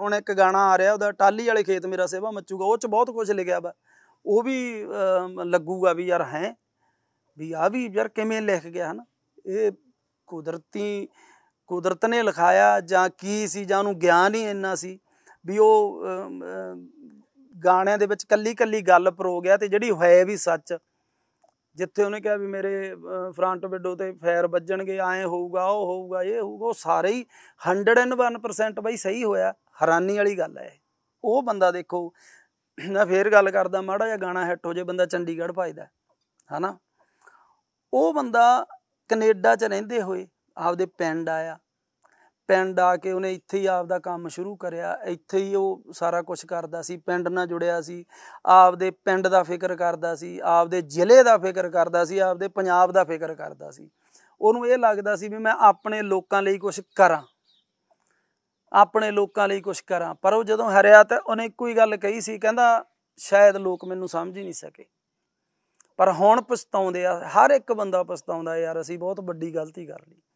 ਹੁਣ ਇੱਕ ਗਾਣਾ ਆ ਰਿਹਾ ਉਹਦਾ ਟਾਲੀ ਵਾਲੇ ਖੇਤ ਮੇਰਾ ਸੇਵਾ ਮੱਚੂਗਾ ਉਹ ਚ ਬਹੁਤ ਕੁਝ ਲਿਖਿਆ ਵਾ ਉਹ ਵੀ ਲੱਗੂਗਾ ਵੀ ਯਾਰ ਹੈ ਵੀ ਆ ਵੀ ਯਾਰ ਕਿਵੇਂ ਲਿਖ ਗਿਆ ਹਨ ਇਹ ਕੁਦਰਤੀ ਕੁਦਰਤ ਨੇ ਲਿਖਾਇਆ ਜਾਂ ਕੀ ਸੀ ਜਾਂ ਉਹਨੂੰ ਗਿਆਨ ਹੀ ਇੰਨਾ ਸੀ ਵੀ ਉਹ ਗਾਣਿਆਂ ਦੇ ਵਿੱਚ ਕੱਲੀ ਕੱਲੀ ਗੱਲ ਪਰੋ ਗਿਆ ਤੇ ਜਿਹੜੀ ਹੋਏ ਵੀ ਸੱਚ ਜਿੱਥੇ ਉਹਨੇ ਕਿਹਾ ਵੀ ਮੇਰੇ ਫਰੰਟ ਵਿੰਡੋ ਤੇ ਫਾਇਰ ਵੱਜਣਗੇ ਐ ਹੋਊਗਾ ਉਹ ਹੋਊਗਾ ਇਹ ਹੋਊਗਾ ਉਹ ਸਾਰੇ ਹੀ 101% ਬਈ ਸਹੀ ਹੋਇਆ ਹੈਰਾਨੀ ਵਾਲੀ ਗੱਲ ਹੈ ਉਹ ਬੰਦਾ ਦੇਖੋ ਮੈਂ ਫੇਰ ਗੱਲ ਕਰਦਾ ਮਾੜਾ ਜਿਹਾ ਗਾਣਾ ਹਿੱਟ ਹੋ ਜੇ ਬੰਦਾ ਚੰਡੀਗੜ੍ਹ ਭਜਦਾ ਹਨਾ ਉਹ ਬੰਦਾ ਕੈਨੇਡਾ 'ਚ ਰਹਿੰਦੇ ਹੋਏ ਆਪਦੇ ਪਿੰਡ ਆਇਆ ਪਿੰਡ ਆ ਕੇ ਉਹਨੇ ਇੱਥੇ ਹੀ ਆਪਦਾ ਕੰਮ ਸ਼ੁਰੂ ਕਰਿਆ ਇੱਥੇ ਹੀ ਉਹ ਸਾਰਾ ਕੁਝ ਕਰਦਾ ਸੀ ਪਿੰਡ ਨਾਲ ਜੁੜਿਆ ਸੀ ਆਪਦੇ ਪਿੰਡ ਦਾ ਫਿਕਰ ਕਰਦਾ ਸੀ ਆਪਦੇ ਜ਼ਿਲ੍ਹੇ ਦਾ ਫਿਕਰ ਕਰਦਾ ਸੀ ਆਪਦੇ ਪੰਜਾਬ ਦਾ ਫਿਕਰ ਕਰਦਾ ਸੀ ਉਹਨੂੰ ਇਹ ਲੱਗਦਾ ਸੀ ਵੀ ਮੈਂ ਆਪਣੇ ਲੋਕਾਂ ਲਈ ਕੁਝ ਕਰਾਂ ਆਪਣੇ ਲੋਕਾਂ ਲਈ ਕੁਝ ਕਰਾਂ ਪਰ ਉਹ ਜਦੋਂ ਹਰਿਆ ਤਾਂ ਉਹਨੇ ਇੱਕੋ ਹੀ ਗੱਲ ਕਹੀ ਸੀ ਕਹਿੰਦਾ ਸ਼ਾਇਦ ਲੋਕ ਮੈਨੂੰ ਸਮਝ ਹੀ ਨਹੀਂ ਸਕੇ ਪਰ ਹੁਣ ਪਛਤਾਉਂਦੇ ਆ ਹਰ ਇੱਕ ਬੰਦਾ ਪਛਤਾਉਂਦਾ ਯਾਰ ਅਸੀਂ ਬਹੁਤ ਵੱਡੀ ਗਲਤੀ ਕਰ ਲਈ